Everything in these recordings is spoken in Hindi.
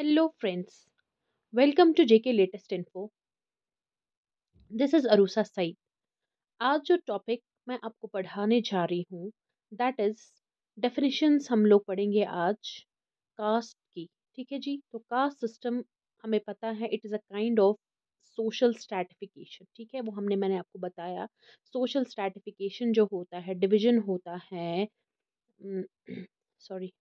Hello friends welcome to JK latest info this is Arusa Said. आज जो टॉपिक मैं आपको पढ़ाने जा रही हूँ दैट इज़ डेफिनेशंस हम लोग पढ़ेंगे आज कास्ट की ठीक है जी तो कास्ट सिस्टम हमें पता है it is a kind of social stratification ठीक है वो हमने मैंने आपको बताया सोशल स्ट्रेटिफिकेशन जो होता है डिवीजन होता है सॉरी हम्म,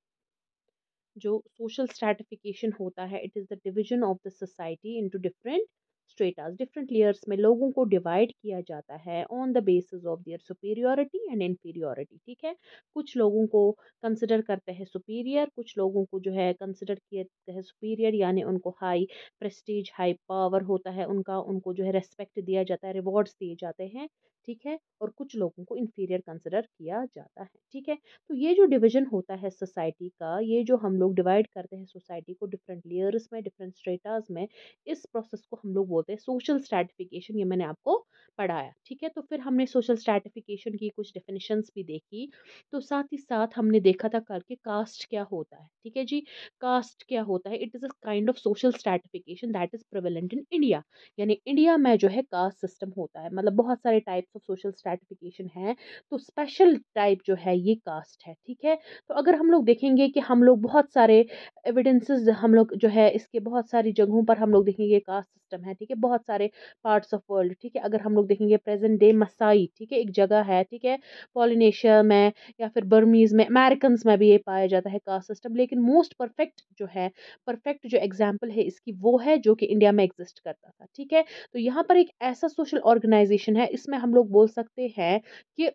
जो सोशल स्ट्रेटिफिकेशन होता है it is the division of the society into different stratas different layers में लोगों को डिवाइड किया जाता है on the basis of their superiority and inferiority ठीक है कुछ लोगों को कंसिडर करते हैं सुपीरियर कुछ लोगों को जो है कंसिडर किया है सुपीरियर यानी उनको हाई प्रेस्टीज हाई पावर होता है उनका उनको जो है रेस्पेक्ट दिया जाता है रिवॉर्ड्स दिए जाते हैं ठीक है और कुछ लोगों को इन्फीरियर कंसिडर किया जाता है ठीक है तो ये जो डिवीजन होता है सोसाइटी का ये जो हम लोग डिवाइड करते हैं सोसाइटी को डिफरेंट लेयर्स में डिफरेंट स्ट्रेटाज में इस प्रोसेस को हम लोग बोलते हैं सोशल स्ट्रेटिफिकेशन ये मैंने आपको पढ़ाया ठीक है तो फिर हमने सोशल स्ट्रेटिफिकेशन की कुछ डेफिनेशंस भी देखी तो साथ ही साथ हमने देखा था कल के कास्ट क्या होता है ठीक है जी कास्ट क्या होता है it is a kind of social stratification that is prevalent in India यानी इंडिया में जो है कास्ट सिस्टम होता है मतलब बहुत सारे type types of social stratification है तो स्पेशल टाइप जो है ये कास्ट है ठीक है तो अगर हम लोग देखेंगे कि हम लोग बहुत सारे एविडेंसेस हम लोग जो है इसके बहुत सारी जगहों पर हम लोग देखेंगे कास्ट सिस्टम है ठीक है बहुत सारे पार्ट्स ऑफ वर्ल्ड ठीक है अगर हम लोग देखेंगे प्रेजेंट डे मसाई ठीक है एक जगह है ठीक है पॉलिनेशिया में या फिर बर्मीज़ में अमेरिकन में भी ये पाया जाता है कास्ट सिस्टम लेकिन मोस्ट परफेक्ट जो है परफेक्ट जो एग्जाम्पल है इसकी वो है जो कि इंडिया में एग्जिस्ट करता था ठीक है तो यहाँ पर एक ऐसा सोशल ऑर्गेनाइजेशन है इसमें हम लोग बोल सकते हैं कि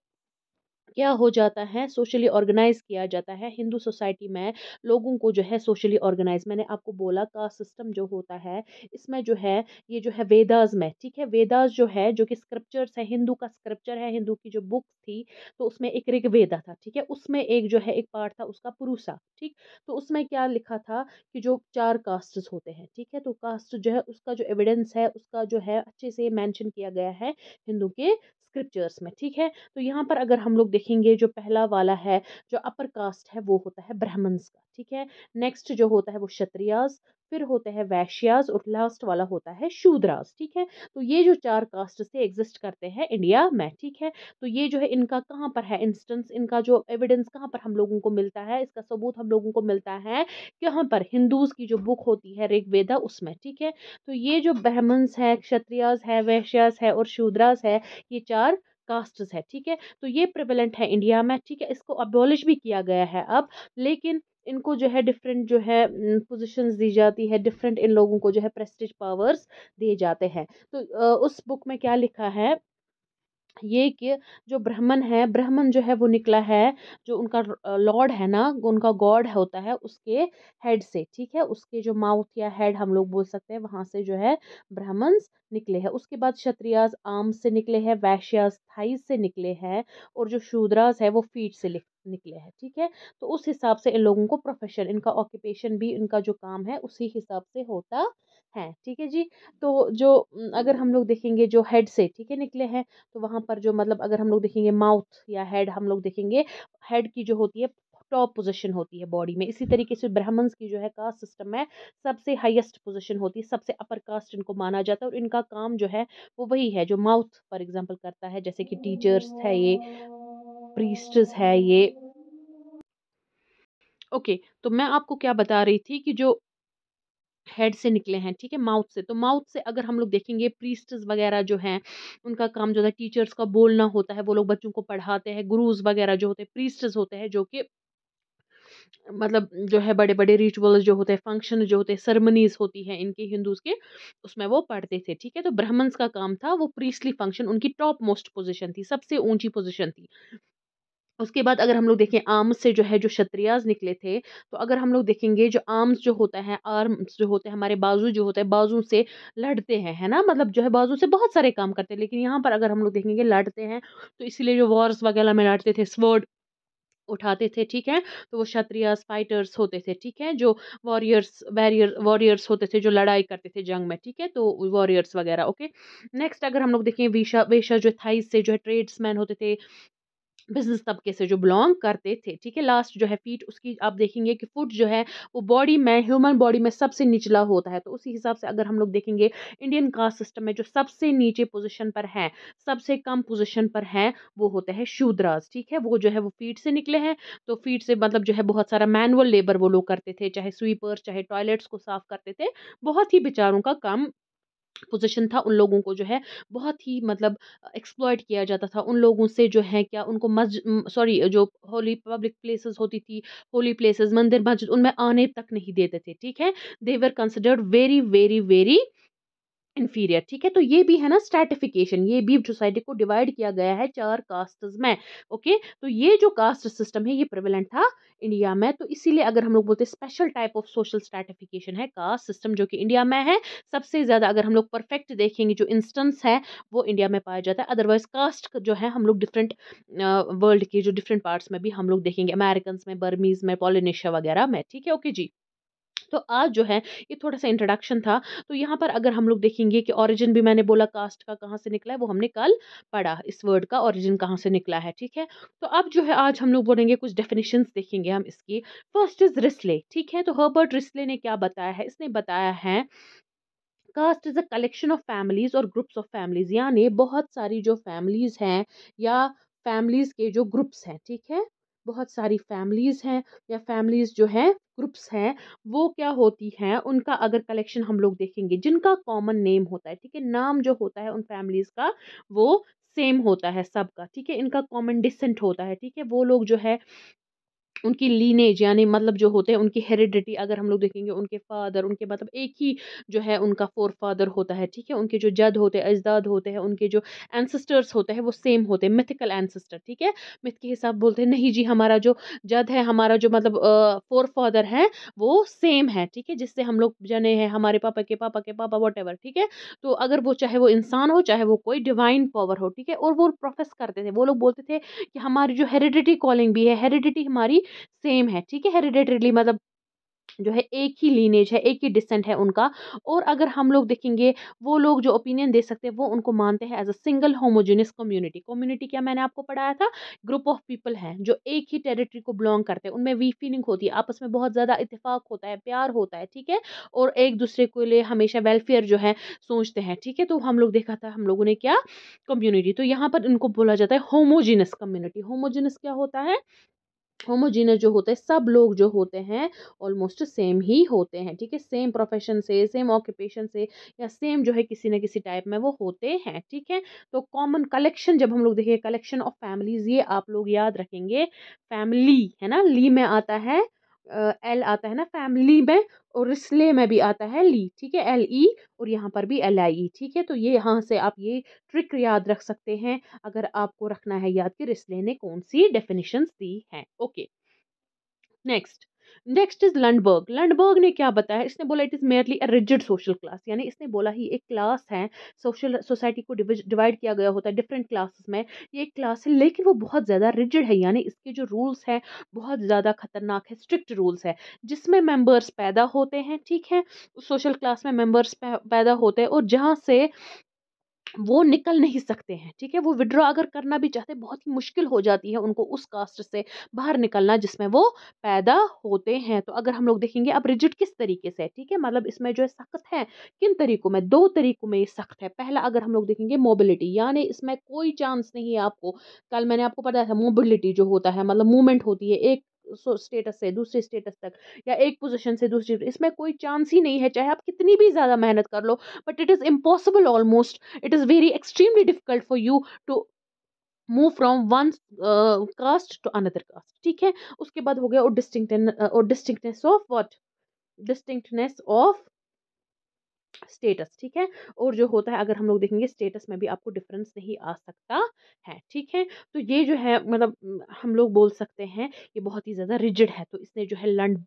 क्या हो जाता है सोशली ऑर्गेनाइज किया जाता है हिंदू सोसाइटी में लोगों को जो है सोशली ऑर्गेनाइज मैंने आपको बोला कास्ट सिस्टम जो होता है इसमें जो है ये जो है वेदाज में ठीक है वेदाज जो है जो कि स्क्रिप्चर्स है हिंदू का स्क्रिप्चर है हिंदू की जो बुक थी तो उसमें एक ऋग्वेदा था ठीक है उसमें एक जो है एक पार्ट था उसका पुरुषा ठीक तो उसमें क्या लिखा था कि जो चार कास्ट होते हैं ठीक है तो कास्ट जो है उसका जो एविडेंस है उसका जो है अच्छे से मैंशन किया गया है हिंदू के स्क्रिप्चर्स में ठीक है तो यहाँ पर अगर हम लोग देखेंगे जो पहला वाला है जो अपर कास्ट है वो होता है ब्राह्मण्स का ठीक है नेक्स्ट जो होता है वो क्षत्रियाज फिर होते हैं वैश्याज और लास्ट वाला होता है शूद्रास ठीक है तो ये जो चार कास्ट से एग्जिस्ट करते हैं इंडिया में ठीक है तो ये जो है इनका कहाँ पर है इंस्टेंस इनका जो एविडेंस कहाँ पर हम लोगों को मिलता है इसका सबूत हम लोगों को मिलता है कहाँ पर हिंदूज की जो बुक होती है ऋग्वेदा उसमें ठीक है तो ये जो ब्राह्मण्स है क्षत्रियाज है वैश्यास है और शूद्रास है ये चार कास्ट्स है ठीक है तो ये प्रिवेलेंट है इंडिया में ठीक है इसको अबोलिश भी किया गया है अब लेकिन इनको जो है डिफरेंट जो है पोजीशंस दी जाती है डिफरेंट इन लोगों को जो है प्रेस्टिज पावर्स दिए जाते हैं तो उस बुक में क्या लिखा है ये कि जो ब्राह्मण है ब्राह्मण जो है वो निकला है जो उनका लॉर्ड है ना उनका गॉड होता है उसके हेड से ठीक है उसके जो माउथ या हेड हम लोग बोल सकते हैं वहाँ से जो है ब्राह्मण्स निकले हैं उसके बाद क्षत्रियाज आम से निकले हैं वैश्याज थाई से निकले हैं और जो शूद्राज है वो फीट से निकले हैं ठीक है तो उस हिसाब से इन लोगों को प्रोफेशन इनका ऑक्यूपेशन भी इनका जो काम है उसी हिसाब से होता हैं ठीक है जी तो जो अगर हम लोग देखेंगे जो हेड से ठीक है निकले हैं तो वहाँ पर जो मतलब अगर हम लोग देखेंगे माउथ या हेड हम लोग देखेंगे हेड की जो होती है टॉप पोजीशन होती है बॉडी में इसी तरीके से ब्राह्मण्स की जो है कास्ट सिस्टम है सबसे हाईएस्ट पोजीशन होती है सबसे अपर कास्ट इनको माना जाता है और इनका काम जो है वो वही है जो माउथ फॉर एग्जांपल करता है जैसे कि टीचर्स है ये प्रीस्ट है ये ओके okay, तो मैं आपको क्या बता रही थी कि जो हेड से निकले हैं ठीक है माउथ से तो माउथ से अगर हम लोग देखेंगे प्रीस्टर्स वगैरह जो हैं उनका काम जो है टीचर्स का बोलना होता है वो लोग बच्चों को पढ़ाते हैं गुरुज वगैरह जो होते हैं प्रीस्टर्स होते हैं जो कि मतलब जो है बड़े बड़े रिचुअल्स जो होते हैं फंक्शन जो होते हैं सरमनीज होती है इनके हिंदूज के उसमें वो पढ़ते थे ठीक है तो ब्राह्मण्स का काम था वो प्रीस्टली फंक्शन उनकी टॉप मोस्ट पोजिशन थी सबसे ऊंची पोजिशन थी उसके बाद अगर हम लोग देखें आर्म्स से जो है जो क्षत्रियाज निकले थे तो अगर हम लोग देखेंगे जो आर्म्स जो होता है आर्म्स जो होते हैं हमारे बाजू जो होते हैं बाजू से लड़ते हैं है ना मतलब जो है बाजू से बहुत सारे काम करते हैं लेकिन यहाँ पर अगर हम लोग देखेंगे लड़ते हैं तो इसीलिए जो वॉर्स वगैरह में लड़ते थे स्वर्ड उठाते थे ठीक है तो वो क्षत्रियाज फाइटर्स होते थे ठीक है जो वॉरियर्स वैरियर वॉरियर्स होते थे जो लड़ाई करते थे जंग में ठीक है तो वॉरियर्स वगैरह ओके नेक्स्ट अगर हम लोग देखें वेशा वेशा जो थाइस से जो है ट्रेड्समैन होते थे बिजनेस तबके से जो बिलोंग करते थे ठीक है लास्ट जो है फीट उसकी आप देखेंगे कि फुट जो है वो बॉडी में ह्यूमन बॉडी में सबसे निचला होता है तो उसी हिसाब से अगर हम लोग देखेंगे इंडियन कास्ट सिस्टम में जो सबसे नीचे पोजीशन पर है सबसे कम पोजीशन पर है वो होते हैं शूद्राज ठीक है वो जो है वो फीट से निकले हैं तो फीट से मतलब जो है बहुत सारा मैनुअल लेबर वो लोग करते थे चाहे स्वीपर्स चाहे टॉयलेट्स को साफ करते थे बहुत ही बेचारों का काम पोजीशन था उन लोगों को जो है बहुत ही मतलब एक्सप्लॉयट किया जाता था उन लोगों से जो है क्या उनको मस्ज सॉरी जो होली पब्लिक प्लेसेस होती थी होली प्लेसेस मंदिर मस्जिद उनमें आने तक नहीं देते थे ठीक है they were considered very very very inferior ठीक है तो ये भी है ना स्ट्रेटिफिकेशन ये भी सोसाइटी को डिवाइड किया गया है चार कास्ट में ओके तो ये जो कास्ट सिस्टम है ये प्रिवेलेंट था इंडिया में तो इसीलिए अगर हम लोग बोलते हैं special type of social stratification है कास्ट सिस्टम जो कि इंडिया में है सबसे ज़्यादा अगर हम लोग परफेक्ट देखेंगे जो इंस्टेंस है वो इंडिया में पाया जाता है अदरवाइज कास्ट जो है हम लोग डिफरेंट वर्ल्ड के जो डिफरेंट पार्ट्स में भी हम लोग देखेंगे अमेरिकन में बर्मीज़ में पॉलिनेशिया वगैरह में ठीक है ओके जी तो आज जो है ये थोड़ा सा इंट्रोडक्शन था तो यहाँ पर अगर हम लोग देखेंगे कि ऑरिजिन भी मैंने बोला कास्ट का कहाँ से निकला है वो हमने कल पढ़ा इस वर्ड का ऑरिजिन कहाँ से निकला है ठीक है तो अब जो है आज हम लोग बोलेंगे कुछ डेफिनेशन देखेंगे हम इसकी फर्स्ट इज रिस्ले ठीक है तो हर्बर्ट रिस्ले ने क्या बताया है इसने बताया है caste is a collection of families और ग्रुप्स ऑफ फैमिलीज़ यानी बहुत सारी जो फैमिलीज़ हैं या फैमिलीज़ के जो ग्रुप्स हैं ठीक है बहुत सारी फैमिलीज़ हैं या फैमिलीज़ जो हैं ग्रुप्स हैं वो क्या होती हैं उनका अगर कलेक्शन हम लोग देखेंगे जिनका कॉमन नेम होता है ठीक है नाम जो होता है उन फैमिलीज़ का वो सेम होता है सबका ठीक है इनका कॉमन डिसेंट होता है ठीक है वो लोग जो है उनकी लीनेज यानी मतलब जो होते हैं उनकी हेरिडिटी अगर हम लोग देखेंगे उनके फादर उनके मतलब एक ही जो है उनका फोर फादर होता है ठीक है उनके जो जद होते हैं अजदाद होते हैं उनके जो एनसिस्टर्स होते हैं वो सेम होते हैं मिथिकल एंसेस्टर ठीक है मिथ के हिसाब बोलते हैं नहीं जी हमारा जो जद है हमारा जो मतलब फोर फादर है वो सेम है ठीक है जिससे हम लोग जने हैं हमारे पापा के पापा के पापा वट ठीक है तो अगर वो चाहे वो इंसान हो चाहे वो कोई डिवाइन पावर हो ठीक है और वो प्रोफेस करते थे वो लोग बोलते थे कि हमारी जो हेरिडिटी कॉलिंग भी है हेरिडिटी हमारी सेम है ठीक है हेरिडेटरीली मतलब जो है एक ही लीनेज है एक ही डिसेंट है उनका और अगर हम लोग देखेंगे वो लोग जो ओपिनियन दे सकते हैं वो उनको मानते हैं as a single homogeneous community community क्या मैंने आपको पढ़ाया था ग्रुप ऑफ पीपल हैं जो एक ही टेरिटरी को बिलोंग करते हैं उनमें वी फीलिंग होती है आपस में बहुत ज़्यादा इतफाक़ होता है प्यार होता है ठीक है और एक दूसरे के लिए हमेशा वेलफेयर जो है सोचते हैं ठीक है तो हम लोग देखा था हम लोगों ने क्या कम्युनिटी तो यहाँ पर इनको बोला जाता है होमोजिनस कम्युनिटी होमोजिनस क्या होता है होमोजीनस जो होते हैं सब लोग जो होते हैं ऑलमोस्ट सेम ही होते हैं ठीक है सेम प्रोफेशन से सेम ऑक्यूपेशन से या सेम जो है किसी ना किसी टाइप में वो होते हैं ठीक है तो कॉमन कलेक्शन जब हम लोग देखेंगे कलेक्शन ऑफ फैमिलीज ये आप लोग याद रखेंगे फैमिली है ना ली में आता है एल आता है ना फैमिली में और रिसले में भी आता है ली e, ठीक है एल ई e और यहाँ पर भी एल आई ई ठीक है तो ये यहाँ से आप ये ट्रिक याद रख सकते हैं अगर आपको रखना है याद कि रिसले ने कौन सी डेफिनेशंस दी हैं okay next next is Lundberg Lundberg ने क्या बताया इसने बोला it is merely a rigid social class यानी इसने बोला ही एक क्लास है सोशल सोसाइटी को डिवाइड किया गया होता है डिफरेंट क्लासेस में ये एक क्लास है लेकिन वो बहुत ज़्यादा रिजिड है यानी इसके जो रूल्स हैं बहुत ज़्यादा खतरनाक है स्ट्रिक्ट रूल्स है जिसमें मेम्बर्स पैदा होते हैं ठीक है सोशल क्लास में मेम्बर्स पैदा होते हैं और जहाँ से वो निकल नहीं सकते हैं ठीक है वो विड्रॉ अगर करना भी चाहते बहुत ही मुश्किल हो जाती है उनको उस कास्ट से बाहर निकलना जिसमें वो पैदा होते हैं तो अगर हम लोग देखेंगे अब रिजिट किस तरीके से ठीक है मतलब इसमें जो है सख्त है किन तरीकों में दो तरीकों में ये सख्त है पहला अगर हम लोग देखेंगे मोबिलिटी यानी इसमें कोई चांस नहीं है आपको कल मैंने आपको पता था मोबिलिटी जो होता है मतलब मूवमेंट होती है एक स्टेटस से दूसरे स्टेटस तक या एक पोजीशन से दूसरी इसमें कोई चांस ही नहीं है चाहे आप कितनी भी ज़्यादा मेहनत कर लो but it is impossible almost it is very extremely difficult for you to move from one caste to another caste ठीक है उसके बाद हो गया और डिस्टिंक्टन और distinctness of what distinctness of status ठीक है और जो होता है अगर हम लोग देखेंगे स्टेटस में भी आपको डिफरेंस नहीं आ सकता है ठीक है तो ये जो है मतलब हम लोग बोल सकते हैं ये बहुत ही ज़्यादा रिजिड है तो इसने जो है लंड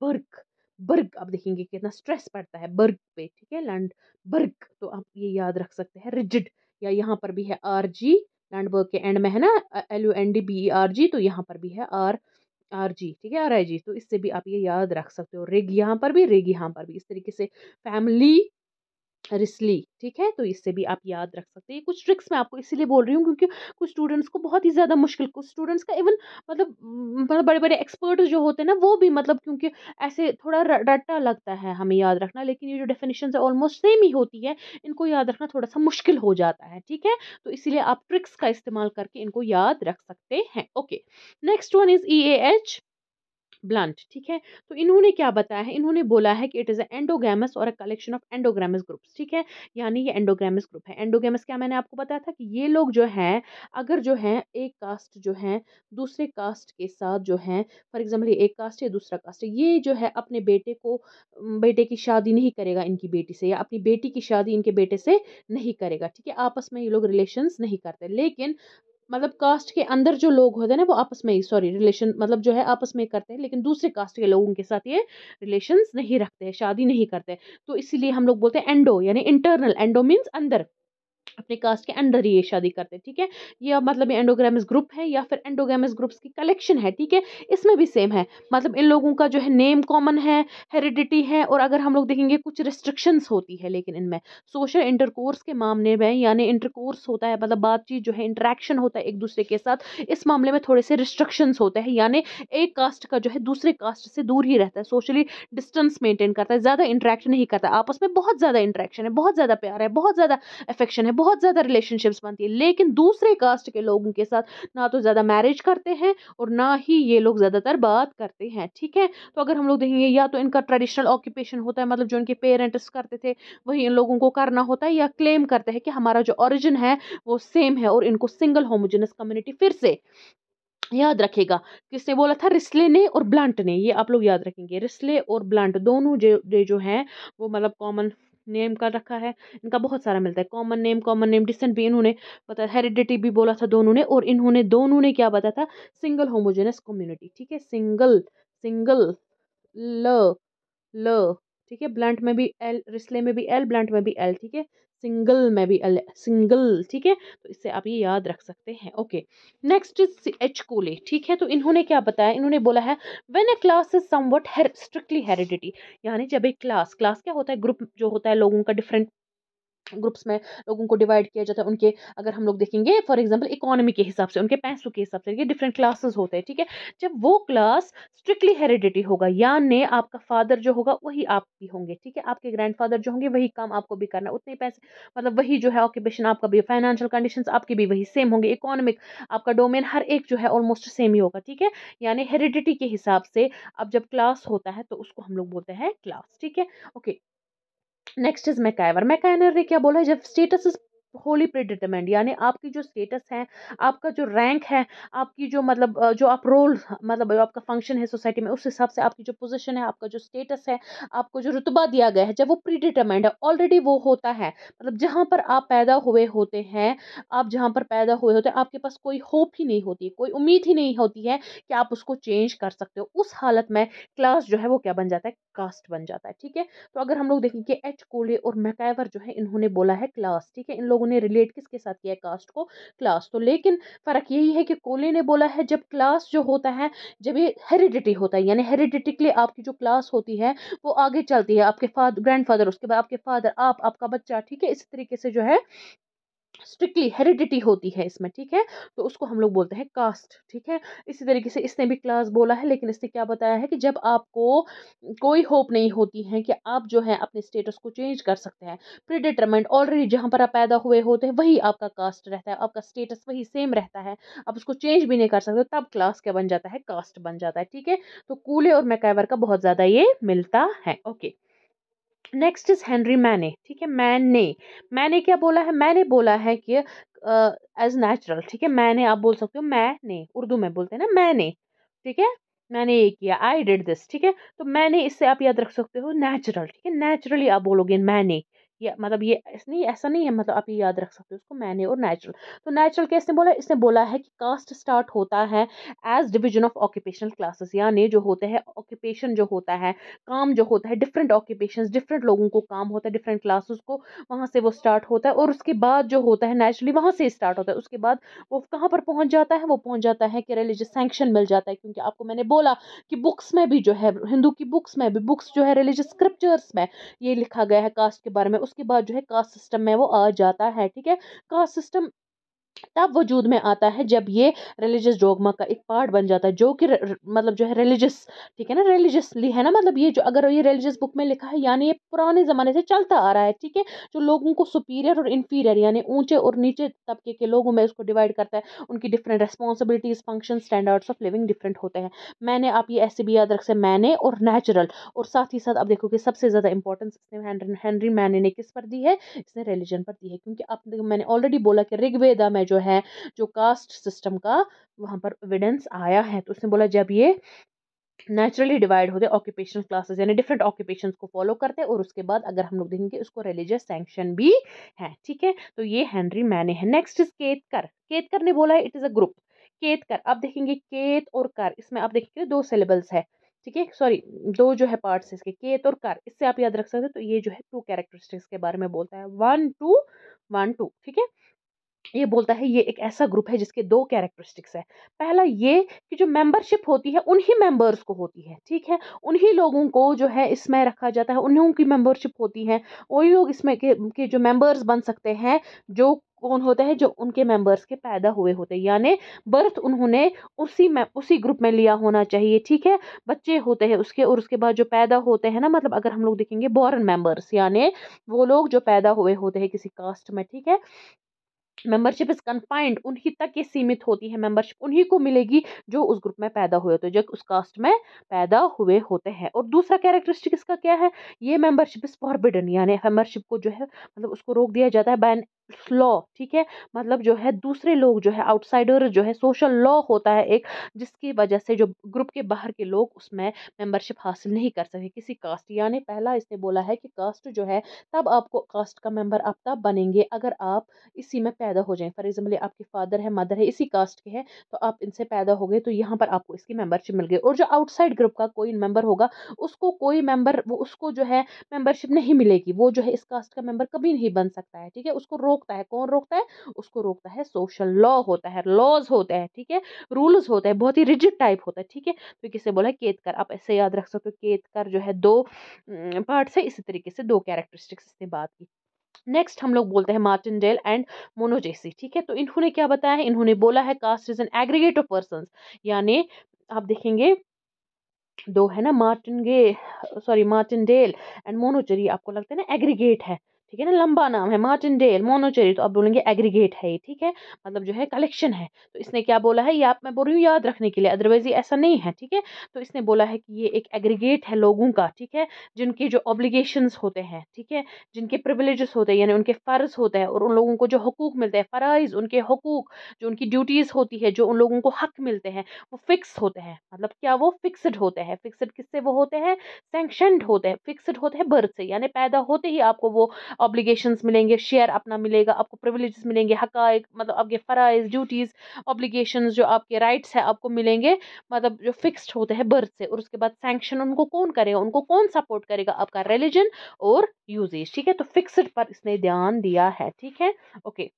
बर्ग आप देखेंगे कितना स्ट्रेस पड़ता है बर्ग पे ठीक है लंड बर्ग तो आप ये याद रख सकते हैं रिजिड या यहाँ पर भी है आर जी लंड बर्ग के एंड में है ना L U N D B E R G तो यहाँ पर भी है आर आर जी ठीक है आर आई जी तो इससे भी आप ये याद रख सकते हो रिग यहाँ पर भी रिग यहाँ पर भी इस तरीके से फैमिली रिसली ठीक है तो इससे भी आप याद रख सकते हैं कुछ ट्रिक्स मैं आपको इसीलिए बोल रही हूँ क्योंकि कुछ स्टूडेंट्स को बहुत ही ज़्यादा मुश्किल कुछ स्टूडेंट्स का इवन मतलब मतलब बड़े बड़े एक्सपर्ट जो होते हैं ना वो भी मतलब क्योंकि ऐसे थोड़ा रट्टा लगता है हमें याद रखना लेकिन ये जो डेफिनेशन है ऑलमोस्ट सेम ही होती है इनको याद रखना थोड़ा सा मुश्किल हो जाता है ठीक है तो इसीलिए आप ट्रिक्स का इस्तेमाल करके इनको याद रख सकते हैं okay next one is E H Blunt ठीक है तो इन्होंने क्या बताया है इन्होंने बोला है कि इट इज़ अ एंडोगैमस और a collection of endogamous groups ठीक है यानी ये एंडोग्रामस ग्रुप है एंडोगैमस क्या मैंने आपको बताया था कि ये लोग जो हैं अगर जो हैं एक कास्ट जो है दूसरे कास्ट के साथ जो है फॉर एग्जाम्पल एक कास्ट या दूसरा कास्ट ये जो है अपने बेटे को बेटे की शादी नहीं करेगा इनकी बेटी से या अपनी बेटी की शादी इनके बेटे से नहीं करेगा ठीक है आपस में ये लोग रिलेशन नहीं करते लेकिन मतलब कास्ट के अंदर जो लोग होते हैं ना वो आपस में ही सॉरी रिलेशन मतलब जो है आपस में करते हैं लेकिन दूसरे कास्ट के लोगों के साथ ये रिलेशंस नहीं रखते हैं शादी नहीं करते तो इसीलिए हम लोग बोलते हैं एंडो यानी इंटरनल एंडो मीन्स अंदर अपने कास्ट के अंडर ही ये शादी करते हैं ठीक है ये मतलब ये एंडोग्रामस ग्रुप है या फिर एंडोग्रामस ग्रुप्स की कलेक्शन है ठीक है इसमें भी सेम है मतलब इन लोगों का जो है नेम कॉमन है हेरिडिटी है और अगर हम लोग देखेंगे कुछ रिस्ट्रिक्शंस होती है लेकिन इनमें सोशल इंटरकोर्स के मामले में यानी इंटरकोर्स होता है मतलब बातचीत जो है इंट्रैक्शन होता है एक दूसरे के साथ इस मामले में थोड़े से रिस्ट्रिक्शंस होते हैं यानी एक कास्ट का जो है दूसरे कास्ट से दूर ही रहता है सोशली डिस्टेंस मेंटेन करता है ज़्यादा इंट्रैक्शन नहीं करता आपस में बहुत ज़्यादा इंट्रैक्शन है बहुत ज़्यादा प्यार है बहुत ज़्यादा अफेक्शन है बहुत ज़्यादा रिलेशनशिप्स बनती है लेकिन दूसरे कास्ट के लोगों के साथ ना तो ज़्यादा मैरिज करते हैं और ना ही ये लोग ज़्यादातर बात करते हैं ठीक है तो अगर हम लोग देखेंगे या तो इनका ट्रेडिशनल ऑक्यूपेशन होता है मतलब जो इनके पेरेंट्स करते थे वही इन लोगों को करना होता है या क्लेम करते हैं कि हमारा जो ऑरिजिन है वो सेम है और इनको सिंगल होमोजिनस कम्युनिटी फिर से याद रखेगा किसने बोला था रिसले ने और ब्लंट ने ये आप लोग याद रखेंगे रिसले और ब्लंट दोनों जो जो हैं वो मतलब कॉमन नेम का रखा है इनका बहुत सारा मिलता है common name common name descent भी इन्होंने पता हेरिडिटी भी बोला था दोनों ने और इन्होंने दोनों ने क्या बताया था सिंगल होमोजेनस कम्युनिटी ठीक है सिंगल सिंगल ल ल ठीक है ब्लंट में भी एल रिस्ले में भी एल ब्लंट में भी एल ठीक है सिंगल में भी सिंगल ठीक है तो इससे आप ये याद रख सकते हैं ओके नेक्स्ट इज एच कोले ठीक है तो इन्होंने क्या बताया इन्होंने बोला है when a class is somewhat strictly heredity यानी जब एक क्लास क्लास क्या होता है ग्रुप जो होता है लोगों का डिफरेंट ग्रुप्स में लोगों को डिवाइड किया जाता है उनके अगर हम लोग देखेंगे फॉर एग्जांपल इकोनॉमी के हिसाब से उनके पैसों के हिसाब से ये डिफरेंट क्लासेस होते हैं ठीक है जब वो क्लास स्ट्रिक्टली हेरिडिटी होगा यानी आपका फादर जो होगा वही आप भी होंगे ठीक है आपके ग्रैंडफादर जो होंगे वही काम आपको भी करना उतने पैसे मतलब वही जो है ऑक्यूपेशन आपका भी फाइनेंशियल कंडीशन आपके भी वही सेम होंगे इकोनॉमिक आपका डोमेन हर एक जो है ऑलमोस्ट सेम ही होगा ठीक है यानी हेरिडिटी के हिसाब से अब जब क्लास होता है तो उसको हम लोग बोलते हैं क्लास ठीक है okay next is MacIver MacIver ने क्या बोला है जब स्टेटस होली प्रीडिटर्मेंट यानी आपकी जो स्टेटस है आपका जो रैंक है आपकी जो मतलब जो आप रोल मतलब जो आपका फंक्शन है सोसाइटी में उस हिसाब से आपकी जो पोजीशन है आपका जो स्टेटस है आपको जो रुतबा दिया गया है जब वो प्रीडिटर्मेंट है ऑलरेडी वो होता है मतलब जहाँ पर आप पैदा हुए होते हैं आप जहाँ पर पैदा हुए होते हैं आपके पास कोई होप ही नहीं होती कोई उम्मीद ही नहीं होती है कि आप उसको चेंज कर सकते हो उस हालत में क्लास जो है वो क्या बन जाता है कास्ट बन जाता है ठीक है तो अगर हम लोग देखें कि एच कोले और मैकाइवर जो है इन्होंने बोला है क्लास ठीक है इन लोगों लोगों ने रिलेट किसके साथ किया कास्ट को क्लास तो लेकिन फ़र्क यही है कि कोले ने बोला है जब क्लास जो होता है जब ये हेरिडिटी होता है यानी हेरिडिटिकली आपकी जो क्लास होती है वो आगे चलती है आपके फादर ग्रैंड उसके बाद आपके फादर आप आपका बच्चा ठीक है इस तरीके से जो है स्ट्रिक्टली हेरिडिटी होती है इसमें ठीक है तो उसको हम लोग बोलते हैं कास्ट ठीक है इसी तरीके से इसने भी क्लास बोला है लेकिन इसने क्या बताया है कि जब आपको कोई होप नहीं होती है कि आप जो है अपने स्टेटस को चेंज कर सकते हैं प्रीडिटर्मेंट ऑलरेडी जहाँ पर आप पैदा हुए होते हैं वही आपका कास्ट रहता है आपका स्टेटस वही सेम रहता है आप उसको चेंज भी नहीं कर सकते तब क्लास क्या बन जाता है कास्ट बन जाता है ठीक है तो कूले और मैकाइवर का बहुत ज़्यादा ये मिलता है ओके नेक्स्ट इज हेनरी मैने ठीक है मैंने मैंने क्या बोला है मैंने बोला है कि एज नेचुरल ठीक है मैंने आप बोल सकते हो मैंने उर्दू में बोलते हैं ना मैंने ठीक है मैंने ये किया आई डिड दिस ठीक है तो मैंने इससे आप याद रख सकते हो नेचुरल ठीक है नेचुरली आप बोलोगे मैंने ये मतलब ये नहीं ऐसा नहीं है मतलब आप ये याद रख सकते हो उसको मैंने और नेचुरल तो नेचुरल कैसे बोला इसने बोला है कि कास्ट स्टार्ट होता है as division of occupational classes यानी जो होते हैं ऑक्यूपेशन जो होता है काम जो होता है डिफरेंट ऑक्यूपेशन डिफरेंट लोगों को काम होता है डिफरेंट क्लासेस को वहाँ से वो स्टार्ट होता है और उसके बाद जो होता है नेचुरली वहाँ से स्टार्ट होता है उसके बाद वो कहाँ पर पहुँच जाता है वो पहुँच जाता है कि रिलीजियस सेंक्शन मिल जाता है क्योंकि आपको मैंने बोला कि बुक्स में भी जो है हिंदू की बुक्स में भी बुक्स जो है रिलीजियस स्क्रिप्चर्स में ये लिखा गया है कास्ट के बारे में उसके बाद जो है कास्ट सिस्टम में वो आ जाता है ठीक है कास्ट सिस्टम तब वजूद में आता है जब ये रिलीजियस डोगमा का एक पार्ट बन जाता है जो कि मतलब जो है रिलीजियस ठीक है ना रिलीजियसली है ना मतलब ये जो अगर ये रिलीजियस बुक में लिखा है यानी ये पुराने ज़माने से चलता आ रहा है ठीक है जो लोगों को सुपीरियर और इन्फीरियर यानी ऊंचे और नीचे तबके के लोगों में उसको डिवाइड करता है उनकी different responsibilities function standards of living different होते हैं मैंने आप ये ऐसे भी याद रख से मैंने और नेचुरल और साथ ही साथ आप देखो कि सबसे ज़्यादा इंपॉर्टेंस इसने हेनरी मैने ने किस पर दी है इसने रिलीजन पर दी है क्योंकि आप मैंने ऑलरेडी बोला कि ऋग्वेदा में जो है जो कास्ट सिस्टम का वहाँ पर एविडेंस आया है तो उसने बोला जब ये नेचुरली डिवाइड होते ऑक्यूपेशन ऑक्यूपेशनल क्लासेस यानी डिफरेंट ऑक्यूपेशन को फॉलो करते हैं और उसके बाद अगर हम लोग देखेंगे उसको रिलीजियस सेंक्शन भी है ठीक है तो ये हेनरी मैने है नेक्स्ट इज केतकर केतकर ने बोला है it is a group Ketkar आप देखेंगे केत और कर इसमें आप देखेंगे दो सिलेबल्स है ठीक है सॉरी दो जो है पार्ट्स इसके केत और कर इससे आप याद रख सकते हैं तो ये जो है टू कैरेक्टरिस्टिक्स के बारे में बोलता है वन टू वन टू ठीक है ये बोलता है ये एक ऐसा ग्रुप है जिसके दो कैरेक्टरिस्टिक्स है पहला ये कि जो मेंबरशिप होती है उन्हीं मेंबर्स को होती है ठीक है उन्हीं लोगों को जो है इसमें रखा जाता है उन्हीं की मेंबरशिप होती है वही लोग इसमें के, के जो मेंबर्स बन सकते हैं जो कौन होता है जो उनके मेंबर्स के पैदा हुए होते हैं यानी बर्थ उन्होंने उसी में उसी ग्रुप में लिया होना चाहिए ठीक है बच्चे होते हैं उसके और उसके बाद जो पैदा होते हैं ना मतलब अगर हम लोग देखेंगे बॉर्न मेंबर्स यानी वो लोग जो पैदा हुए होते हैं किसी कास्ट में ठीक है मेंबरशिप इज़ कन्फाइंड उन्हीं तक ये सीमित होती है मेंबरशिप उन्हीं को मिलेगी जो उस ग्रुप में पैदा हुए होते हैं जो उस कास्ट में पैदा हुए होते हैं और दूसरा कैरेक्टरिस्टिक इसका क्या है ये मेंबरशिप इज़ फॉरबिडन यानी मेंबरशिप को जो है मतलब उसको रोक दिया जाता है बैन लॉ ठीक है मतलब जो है दूसरे लोग जो है आउटसाइडर जो है सोशल लॉ होता है एक जिसकी वजह से जो ग्रुप के बाहर के लोग उसमें मेंबरशिप हासिल नहीं कर सके किसी कास्ट यानी पहला इसने बोला है कि कास्ट जो है तब आपको कास्ट का मेंबर आप तब बनेंगे अगर आप इसी में पैदा हो जाएं फॉर एग्जाम्पल आपके फादर है मदर है इसी कास्ट के हैं तो आप इनसे पैदा हो गए तो यहाँ पर आपको इसकी मेम्बरशिप मिल गई और जो आउटसाइड ग्रुप का कोई मेम्बर होगा उसको कोई मेम्बर वो उसको जो है मेंबरशिप नहीं मिलेगी वो जो है इस कास्ट का मेम्बर कभी नहीं बन सकता है ठीक है उसको रोक रोकता है कौन रोकता है उसको रोकता है सोशल लॉ होता है लॉज होता है ठीक है रूल्स होता है बहुत ही रिजिड टाइप होता है ठीक है तो किसे बोला केतकर आप ऐसे याद रख सकते हो केतकर जो है दो पार्ट से इसी तरीके से दो कैरेक्टरिस्टिक्स इसने बात की नेक्स्ट हम लोग बोलते हैं मार्टिन डेल एंड मोनोजेसी ठीक है तो इन्होंने क्या बताया है इन्होंने बोला है caste is an aggregate of person यानी आप देखेंगे दो है ना मार्टिन गे सॉरी मार्टिन डेल एंड मोनोजरी आपको लगता है ना एग्रीगेट है ठीक है ना लंबा नाम है मार्टिन डेल मोनोचेरी तो आप बोलेंगे एग्रीगेट है ये ठीक है मतलब जो है कलेक्शन है तो इसने क्या बोला है ये आप मैं बोल रही हूँ याद रखने के लिए अदरवाइज ये ऐसा नहीं है ठीक है तो इसने बोला है कि ये एक एग्रीगेट है लोगों का ठीक है जिनके जो ऑब्लिगेशन होते हैं ठीक है जिनके प्रिविलेज होते हैं यानी उनके फ़र्ज होते हैं और उन लोगों को जो हकूक मिलते हैं फ़राइज़ उनके हकूक जो उनकी ड्यूटीज़ होती है जो उन लोगों को हक मिलते हैं वो फ़िक्स होते हैं मतलब क्या वो फ़िक्सड होते हैं फ़िक्सड किससे वो होते हैं सेंक्शनड होते हैं फ़िक्सड होते हैं बर्थ से यानी पैदा होते ही आपको वो ऑब्लीगेशन मिलेंगे शेयर अपना मिलेगा आपको प्रिवलेज मिलेंगे हक मतलब आपके फ़राइज़ ड्यूटीज़ ऑब्लीगेशन जो आपके राइट्स हैं आपको मिलेंगे मतलब जो फिक्स्ड होते हैं बर्थ से और उसके बाद सेंक्शन उनको कौन करेगा उनको कौन सपोर्ट करेगा आपका रिलीजन और यूजेज ठीक है तो फिक्सड पर इसने ध्यान दिया है ठीक है okay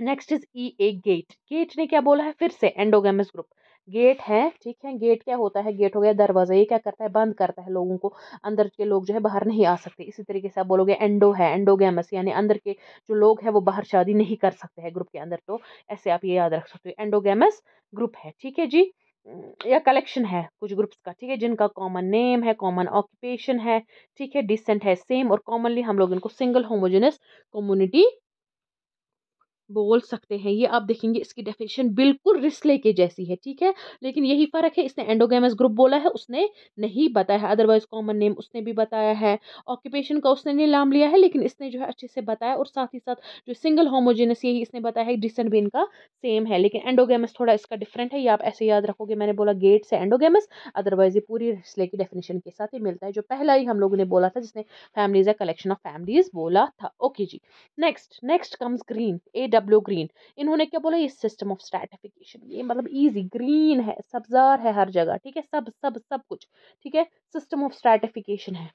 next is E A Gait Gait ने क्या बोला है फिर से एंडोगेमस ग्रुप गेट है ठीक है गेट क्या होता है गेट हो गया दरवाजा ये क्या करता है बंद करता है लोगों को अंदर के लोग जो है बाहर नहीं आ सकते इसी तरीके से आप बोलोगे एंडो है एंडोगेमस यानी अंदर के जो लोग हैं वो बाहर शादी नहीं कर सकते हैं ग्रुप के अंदर तो ऐसे आप ये याद रख सकते हो एंडोगेमस ग्रुप है ठीक है जी या कलेक्शन है कुछ ग्रुप्स का ठीक है जिनका कॉमन नेम है कॉमन ऑक्यूपेशन है ठीक है डिसेंट है सेम और कॉमनली हम लोग इनको सिंगल होमोजेनस कम्युनिटी बोल सकते हैं ये आप देखेंगे इसकी डेफिनेशन बिल्कुल रिस्ले के जैसी है ठीक है लेकिन यही फ़र्क है इसने एंडोगेमस ग्रुप बोला है उसने नहीं बताया है अदरवाइज कॉमन नेम उसने भी बताया है ऑक्यूपेशन का उसने नाम लिया है लेकिन इसने जो है अच्छे से बताया और साथ ही साथ जो सिंगल होमोजेनस यही इसने बताया है डिसन भी इनका सेम है लेकिन एंडोगेमस थोड़ा इसका डिफरेंट है ये आप ऐसे याद रखोगे मैंने बोला गेट से एंडोगेमस अदरवाइज ये पूरी रिस्ले की डेफिनेशन के साथ ही मिलता है जो पहला ही हम लोगों ने बोला था जिसने फैमिलीज या कलेक्शन ऑफ फैमिलीज बोला था ओके जी next next comes Green A W Green इन्होंने क्या बोला ये सिस्टम ऑफ स्ट्रेटिफिकेशन ये मतलब इजी ग्रीन है सब्जार है हर जगह ठीक है सब सब सब कुछ ठीक है सिस्टम ऑफ स्ट्रेटिफिकेशन है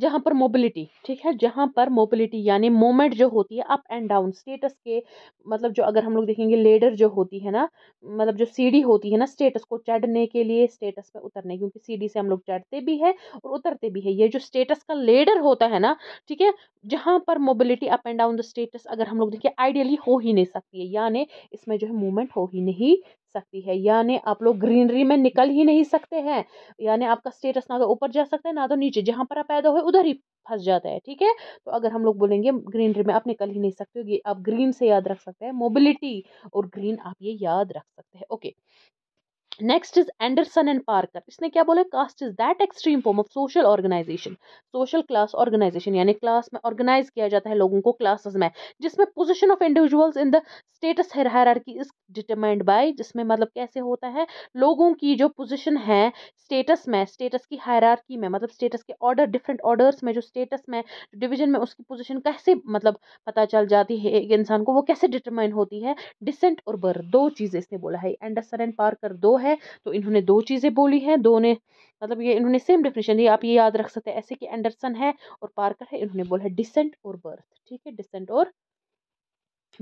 जहाँ पर मोबिलिटी ठीक है जहाँ पर मोबिलिटी यानी मोमेंट जो होती है अप एंड डाउन स्टेटस के मतलब जो अगर हम लोग देखेंगे लेडर जो होती है ना मतलब जो सीढ़ी होती है ना स्टेटस को चढ़ने के लिए स्टेटस पे उतरने क्योंकि सीढ़ी से हम लोग चढ़ते भी है और उतरते भी है ये जो स्टेटस का लेडर होता है ना ठीक है जहाँ पर mobility up and down the status अगर हम लोग देखें आइडियली हो ही नहीं सकती है यानी इसमें जो है मूवमेंट हो ही नहीं सकती है यानी आप लोग ग्रीनरी में निकल ही नहीं सकते हैं यानी आपका स्टेटस ना तो ऊपर जा सकता है ना तो नीचे जहाँ पर आप पैदा हुए उधर ही फंस जाता है ठीक है तो अगर हम लोग बोलेंगे ग्रीनरी में आप निकल ही नहीं सकते हो ये आप ग्रीन से याद रख सकते हैं मोबिलिटी और ग्रीन आप ये याद रख सकते हैं okay next is Anderson and Parker इसने क्या बोला caste is that extreme form of social organisation social class organisation यानी क्लास में ऑर्गेनाइज किया जाता है लोगों को क्लासेस में जिसमें position of individuals in the status hierarchy is determined by जिसमें मतलब कैसे होता है लोगों की जो पोजिशन है स्टेटस में स्टेटस की हेरारकी में मतलब स्टेटस के ऑर्डर डिफरेंट ऑर्डर्स में जो स्टेटस में डिवीजन में उसकी पोजिशन कैसे मतलब पता चल जाती है एक इंसान को वो कैसे डिटरमाइन होती है डिसेंट और बर्थ दो चीज़ें इसने बोला है एंडरसन एंड पार्कर दो है है तो इन्होंने दो चीज़ें बोली हैं दो ने मतलब ये इन्होंने सेम डेफिनेशन दी आप ये याद रख सकते हैं ऐसे कि एंडरसन है और पार्कर है इन्होंने बोला है डिसेंट और बर्थ ठीक है डिसेंट और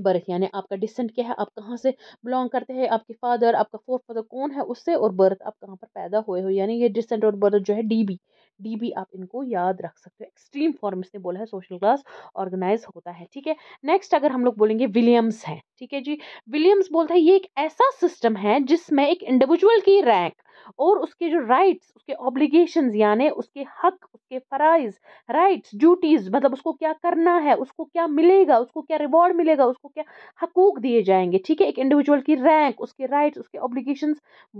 बर्थ यानी आपका डिसेंट क्या है आप कहाँ से बिलोंग करते हैं आपके फादर आपका फोर्थ फादर कौन है उससे और बर्थ आप कहाँ पर पैदा हुए हो यानी ये डिसेंट और बर्थ जो है डी बी डी भी आप इनको याद रख सकते हो एक्सट्रीम फॉर्म इसने बोला है सोशल क्लास ऑर्गेनाइज होता है ठीक है नेक्स्ट अगर हम लोग बोलेंगे विलियम्स है ठीक है जी विलियम्स बोलता है ये एक ऐसा सिस्टम है जिसमें एक इंडिविजुअल की रैंक और उसके जो राइट्स उसके ऑब्लिगेशन यानी उसके हक उसके फ़राइज़ राइट्स ड्यूटीज़ मतलब उसको क्या करना है उसको क्या मिलेगा उसको क्या रिवॉर्ड मिलेगा उसको क्या हकूक दिए जाएंगे ठीक है एक इंडिविजुअल की रैंक उसके राइट्स उसके ऑब्लिगेशन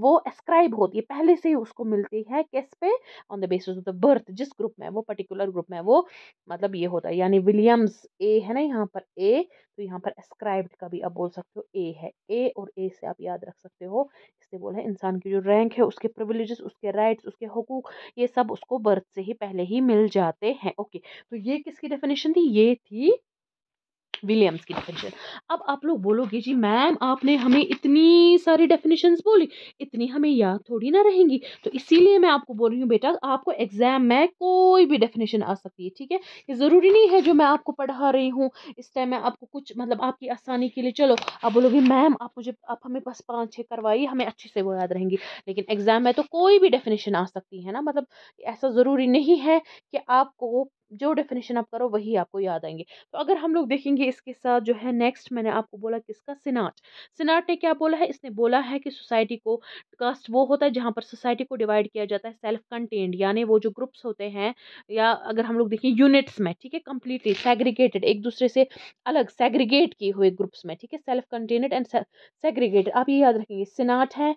वो एस्क्राइब होती है पहले से ही उसको मिलती है किस पे on the basis of the birth जिस ग्रुप में वो पर्टिकुलर ग्रुप में वो मतलब ये होता है यानी विलियम्स ए है ना यहाँ पर ए तो यहाँ पर एस्क्राइब्ड का भी आप बोल सकते हो ए है ए और ए से आप याद रख सकते हो इससे बोला है इंसान की जो रैंक है उसके प्रिविलेजेस उसके राइट्स उसके हकूक ये सब उसको बर्थ से ही पहले ही मिल जाते हैं ओके तो ये किसकी डेफिनेशन थी ये थी विलियम्स की डेफिनेशन अब आप लोग बोलोगे जी मैम आपने हमें इतनी सारी डेफिनेशंस बोली इतनी हमें याद थोड़ी ना रहेंगी तो इसीलिए मैं आपको बोल रही हूँ बेटा आपको एग्ज़ाम में कोई भी डेफिनेशन आ सकती है ठीक है ये ज़रूरी नहीं है जो मैं आपको पढ़ा रही हूँ इस टाइम मैं आपको कुछ मतलब आपकी आसानी के लिए चलो आप बोलोगे मैम आप मुझे आप हमें बस पाँच छः करवाइए हमें अच्छे से वो याद रहेंगी लेकिन एग्ज़ाम में तो कोई भी डेफिनेशन आ सकती है ना मतलब ऐसा ज़रूरी नहीं है कि आपको जो डेफिनेशन आप करो वही आपको याद आएंगे तो अगर हम लोग देखेंगे इसके साथ जो है नेक्स्ट मैंने आपको बोला किसका सिनाट सिनाट ने क्या बोला है इसने बोला है कि सोसाइटी को कास्ट वो होता है जहाँ पर सोसाइटी को डिवाइड किया जाता है सेल्फ कंटेंड यानी वो जो ग्रुप्स होते हैं या अगर हम लोग देखें यूनिट्स में ठीक है कम्प्लीटली सेग्रीगेटेड एक दूसरे से अलग सेग्रीगेट किए हुए ग्रुप्स में ठीक है सेल्फ कंटेनड एंड सेग्रीगेटेड आप ये याद रखेंगे सिनाट है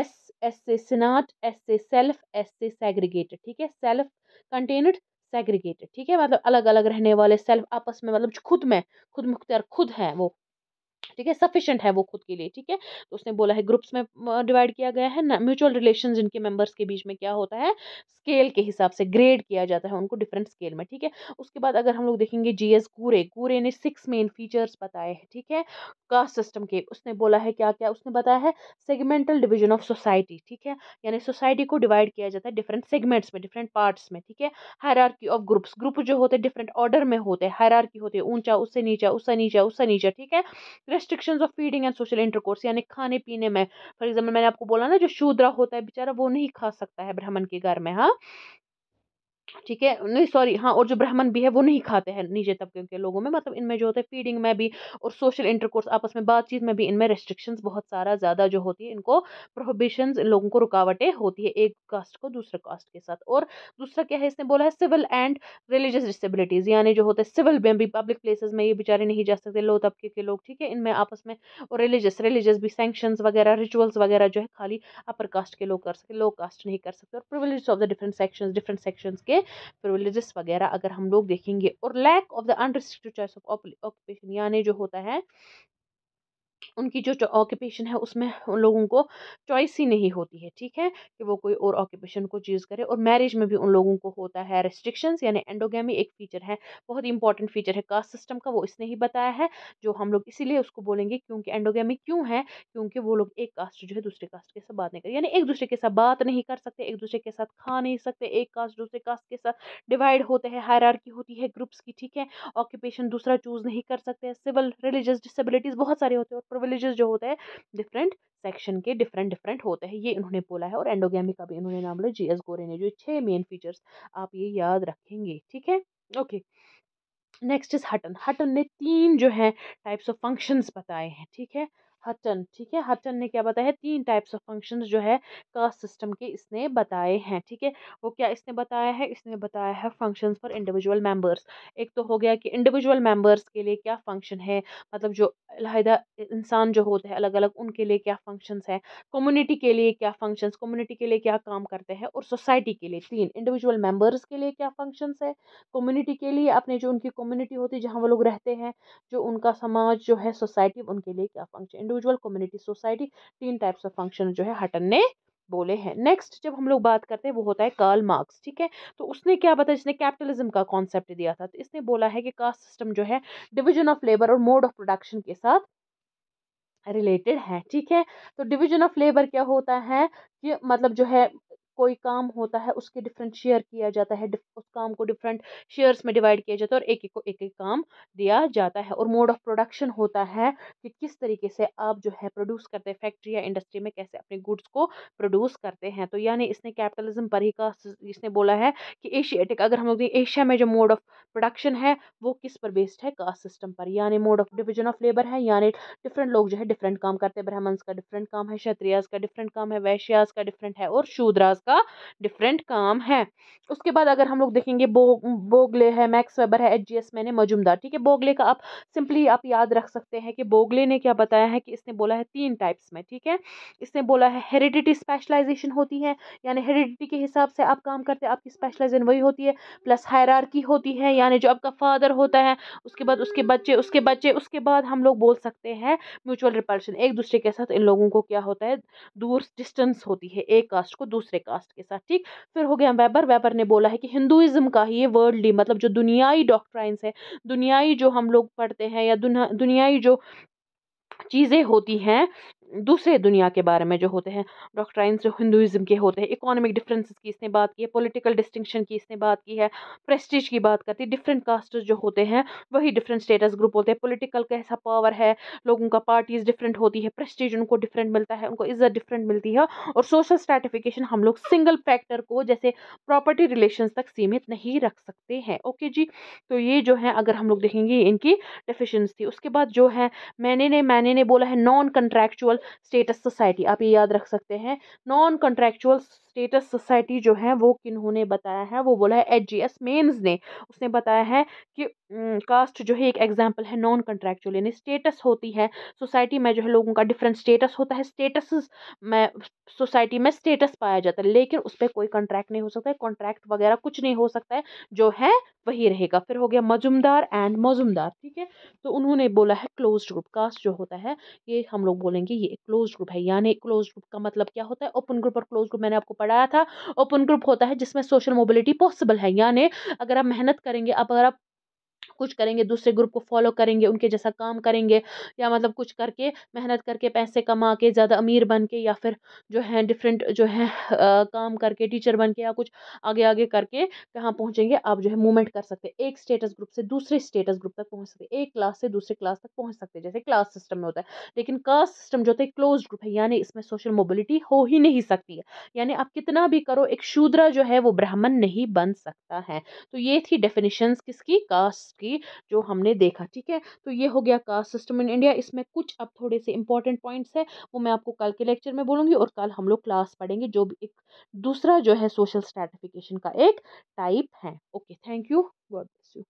एस एस से सिनाट एस से सेल्फ एस से सेग्रीगेटेड ठीक है सेल्फ कंटेनड सेग्रीगेटेड ठीक है मतलब अलग अलग रहने वाले सेल्फ आपस में मतलब खुद में खुद मुख्तार खुद हैं वो ठीक है सफिशेंट है वो खुद के लिए ठीक है तो उसने बोला है ग्रुप्स में डिवाइड किया गया है म्यूचुअल रिलेशन जिनके मेम्बर्स के बीच में क्या होता है स्केल के हिसाब से ग्रेड किया जाता है उनको डिफरेंट स्केल में ठीक है उसके बाद अगर हम लोग देखेंगे जी एस कूरे कूरे ने सिक्स मेन फीचर्स बताए हैं ठीक है कास्ट सिस्टम के उसने बोला है क्या क्या उसने बताया है सेगमेंटल डिविजन ऑफ सोसाइटी ठीक है यानी सोसाइटी को डिवाइड किया जाता है डिफरेंट सेगमेंट्स में डिफरेंट पार्ट्स में ठीक है हायरार्की ऑफ ग्रुप्स ग्रुप जो होते हैं डिफरेंट ऑर्डर में होते हैं हायरार्की होते हैं ऊंचा उससे नीचा उससे नीचा उससे नीचा ठीक है restriction of feeding and social intercourse यानी खाने पीने में फॉर एग्जाम्पल मैंने आपको बोला ना जो शूद्रा होता है बेचारा वो नहीं खा सकता है ब्राह्मण के घर में हाँ ठीक है नहीं सॉरी हाँ और जो ब्राह्मण भी है वो नहीं खाते हैं नीचे तबके के लोगों में मतलब इनमें जो होता है फीडिंग में भी और सोशल इंटरकोर्स आपस में बातचीत में भी इनमें रेस्ट्रिक्शंस बहुत सारा ज़्यादा जो होती है इनको प्रोहिबिशंस इन लोगों को रुकावटें होती है एक कास्ट को दूसरे कास्ट के साथ और दूसरा क्या है इसने बोला है सिविल एंड रिलीजियस डिसबिलिटीज़ यानी जो होते हैं सिविल में भी पब्लिक प्लेसेज में ये बेचारे नहीं जा सकते लो तबके के लोग ठीक है इनमें आपस में और रिलीजियस रिलीजियस भी सेंक्शन वगैरह रिचुअल्स वगैरह जो है खाली अपर कास्ट के लोग कर सकते लो कास्ट नहीं कर सकते और privilege of the different section different section के हैं प्रिवलेजेस वगैरह अगर हम लोग देखेंगे और lack of the unrestricted choice of occupation यानी जो होता है उनकी जो ऑक्यूपेशन है उसमें उन लोगों को चॉइस ही नहीं होती है ठीक है कि वो कोई और ऑक्यूपेशन को चूज़ करे और मैरिज में भी उन लोगों को होता है रेस्ट्रिक्शन यानी एंडोगेमी एक फ़ीचर है बहुत इंपॉर्टेंट फीचर है कास्ट सिस्टम का वो इसने ही बताया है जो हम लोग इसीलिए उसको बोलेंगे क्योंकि एंडोगेमी क्यों है क्योंकि वो लोग एक कास्ट जो है दूसरे कास्ट के साथ बात नहीं करें यानी एक दूसरे के साथ बात नहीं कर सकते एक दूसरे के साथ खा नहीं सकते एक कास्ट दूसरे कास्ट के साथ डिवाइड होते हैं हायर होती है ग्रुप्स की ठीक है ऑक्यूपेशन दूसरा चूज़ नहीं कर सकते सिविल रिलीजियस डिसबिलिटीज बहुत सारे होते हैं और विलेजेस जो होते हैं डिफरेंट सेक्शन के डिफरेंट डिफरेंट होते हैं ये इन्होंने बोला है और एंडोगैमी का भी इन्होंने नाम लिया जी एस गोरे ने जो छः मेन फीचर्स आप ये याद रखेंगे ठीक है okay next is Hutton Hutton ने तीन जो है टाइप्स ऑफ फंक्शंस बताए हैं ठीक है हटन ठीक है हटन ने क्या बताया तीन टाइप्स ऑफ फंक्शन जो है कास्ट सिस्टम के इसने बताए हैं ठीक है वो क्या इसने बताया है इसने बताया है फंक्शंस फॉर इंडिविजुअल मेंबर्स एक तो हो गया कि इंडिविजुअल मेंबर्स के लिए क्या फंक्शन है मतलब जो अलहदा इंसान जो होते हैं अलग अलग उनके लिए क्या फंक्शन है कम्युनिटी के लिए क्या फंक्शन कम्युनिटी के लिए क्या काम करते हैं और सोसाइटी के लिए तीन इंडिविजुअल मेम्बर्स के लिए क्या फंक्शन है कम्युनिटी के लिए अपने जो उनकी कम्युनिटी होती है जहाँ वो लोग रहते हैं जो उनका समाज जो है सोसाइटी उनके लिए क्या फंक्शन इंडिविजुअल कम्युनिटी सोसाइटी तीन टाइप्स ऑफ फंक्शन जो है हटन ने बोले हैं नेक्स्ट जब हम लोग बात करते हैं वो होता है कार्ल मार्क्स ठीक है तो उसने क्या बताया जिसने कैपिटलिज्म का कॉन्सेप्ट दिया था तो इसने बोला है कि कास्ट सिस्टम जो है डिविजन ऑफ लेबर और मोड ऑफ प्रोडक्शन के साथ रिलेटेड है ठीक है तो डिवीजन ऑफ लेबर क्या होता है कि मतलब जो है कोई काम होता है उसके डिफरेंट शेयर किया जाता है उस काम को डिफरेंट शेयर्स में डिवाइड किया जाता है और एक एक को एक एक काम दिया जाता है और मोड ऑफ प्रोडक्शन होता है कि किस तरीके से आप जो है प्रोड्यूस करते हैं फैक्ट्री या इंडस्ट्री में कैसे अपने गुड्स को प्रोड्यूस करते हैं तो यानी इसने कैपिटलिज्म पर ही का इसने बोला है कि एशियाटिक अगर हम लोग एशिया में जो मोड ऑफ प्रोडक्शन है वो किस पर बेस्ड है कास्ट सिस्टम पर यानी mode of division of labour है यानी डिफरेंट लोग जो है डिफरेंट काम करते हैं ब्राह्मण्स का डिफरेंट काम है क्षत्रियाज का डिफरेंट काम है वैश्याज का डिफरेंट है और शूद्राज का डिफरेंट काम है उसके बाद अगर हम लोग देखेंगे बो बोगले है मैक्स वेबर है एच जी एस मैंने मजुमदार ठीक है बोगले का आप सिंपली आप याद रख सकते हैं कि बोगले ने क्या बताया है कि इसने बोला है तीन टाइप्स में ठीक है इसने बोला है हेरिडिटी स्पेशलाइजेशन होती है यानी हेरिडिटी के हिसाब से आप काम करते हैं आपकी स्पेशलाइजेशन वही होती है प्लस हायरार्की होती है यानी जो आपका फादर होता है उसके बाद उसके बच्चे उसके बच्चे उसके बाद हम लोग बोल सकते हैं म्यूचुअल रिपल्शन एक दूसरे के साथ इन लोगों को क्या होता है दूर डिस्टेंस होती है एक कास्ट को दूसरे कास्ट कास्ट के साथ ठीक फिर हो गया वेबर वेबर ने बोला है कि हिंदुज़म का ही ये वर्ल्डली मतलब जो दुनियाई डॉक्ट्राइंस है दुनियाई जो हम लोग पढ़ते हैं या दुनियाई जो चीज़ें होती हैं दूसरे दुनिया के बारे में जो होते हैं डॉक्ट्राइन जो हिंदुज़म के होते हैं इकोनॉमिक डिफरेंसेस की इसने बात की है पॉलिटिकल डिस्टिंक्शन की इसने बात की है प्रेस्टीज की बात करती है डिफरेंट कास्ट जो होते हैं वही डिफरेंट स्टेटस ग्रुप होते हैं पोलिटिकल कैसा पावर है लोगों का पार्टीज़ डिफरेंट होती है प्रेस्टीज उनको डिफरेंट मिलता है उनको इज्जत डिफरेंट मिलती है और सोशल स्टेटिफिकेशन हम लोग सिंगल फैक्टर को जैसे प्रॉपर्टी रिलेशन तक सीमित नहीं रख सकते हैं ओके जी तो ये जो है अगर हम लोग देखेंगे इनकी डिफिशेंस थी उसके बाद जो है मैंने ने मैंने ने बोला है नॉन कंट्रैक्चुअल स्टेटस सोसाइटी आप ये याद रख सकते हैं नॉन कंट्रेक्चुअल स्टेटस सोसाइटी जो है वो किन्होंने बताया है वो बोला है एच जी एस मेन्स ने उसने बताया है कि कास्ट जो है एक एग्जाम्पल है नॉन कंट्रैक्चुअल यानी स्टेटस होती है सोसाइटी में जो है लोगों का डिफरेंट स्टेटस होता है स्टेटस में सोसाइटी में स्टेटस पाया जाता है लेकिन उस पर कोई कंट्रैक्ट नहीं हो सकता है कॉन्ट्रैक्ट वगैरह कुछ नहीं हो सकता है जो है वही रहेगा फिर हो गया मजुमदार एंड मजुमदार ठीक है तो उन्होंने बोला है क्लोज ग्रुप कास्ट जो होता है ये हम लोग बोलेंगे ये क्लोज ग्रुप है यानी क्लोज ग्रुप का मतलब क्या होता है ओपन ग्रुप और क्लोज ग्रुप मैंने आपको पढ़ाया था ओपन ग्रुप होता है जिसमें सोशल मोबिलिटी पॉसिबल है यानी अगर आप मेहनत करेंगे आप अगर आप कुछ करेंगे दूसरे ग्रुप को फॉलो करेंगे उनके जैसा काम करेंगे या मतलब कुछ करके मेहनत करके पैसे कमा के ज़्यादा अमीर बन के या फिर जो है डिफरेंट जो है आ, काम करके टीचर बन के या कुछ आगे आगे करके कहाँ पहुँचेंगे आप जो है मूवमेंट कर सकते एक स्टेटस ग्रुप से दूसरे स्टेटस ग्रुप तक पहुँच सकते एक क्लास से दूसरे क्लास तक पहुँच सकते जैसे क्लास सिस्टम में होता है लेकिन कास्ट सिस्टम जो होता है क्लोज ग्रुप है यानी इसमें सोशल मोबिलिटी हो ही नहीं सकती है यानी आप कितना भी करो एक शूद्रा जो है वो ब्राह्मण नहीं बन सकता है तो ये थी डेफिनेशंस किसकी कास्ट की थी जो हमने देखा ठीक है तो ये हो गया कास्ट सिस्टम इन इंडिया इसमें कुछ अब थोड़े से इंपॉर्टेंट पॉइंट्स है वो मैं आपको कल के लेक्चर में बोलूंगी और कल हम लोग क्लास पढ़ेंगे जो भी एक दूसरा जो है सोशल स्ट्रेटिफिकेशन का एक टाइप है okay thank you God bless you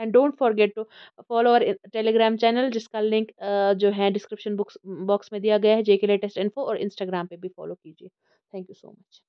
and don't forget to follow our Telegram channel जिसका लिंक जो है डिस्क्रिप्शन बॉक्स में दिया गया है जेके लेटेस्ट इन्फो और इंस्टाग्राम पे भी फॉलो कीजिए थैंक यू सो मच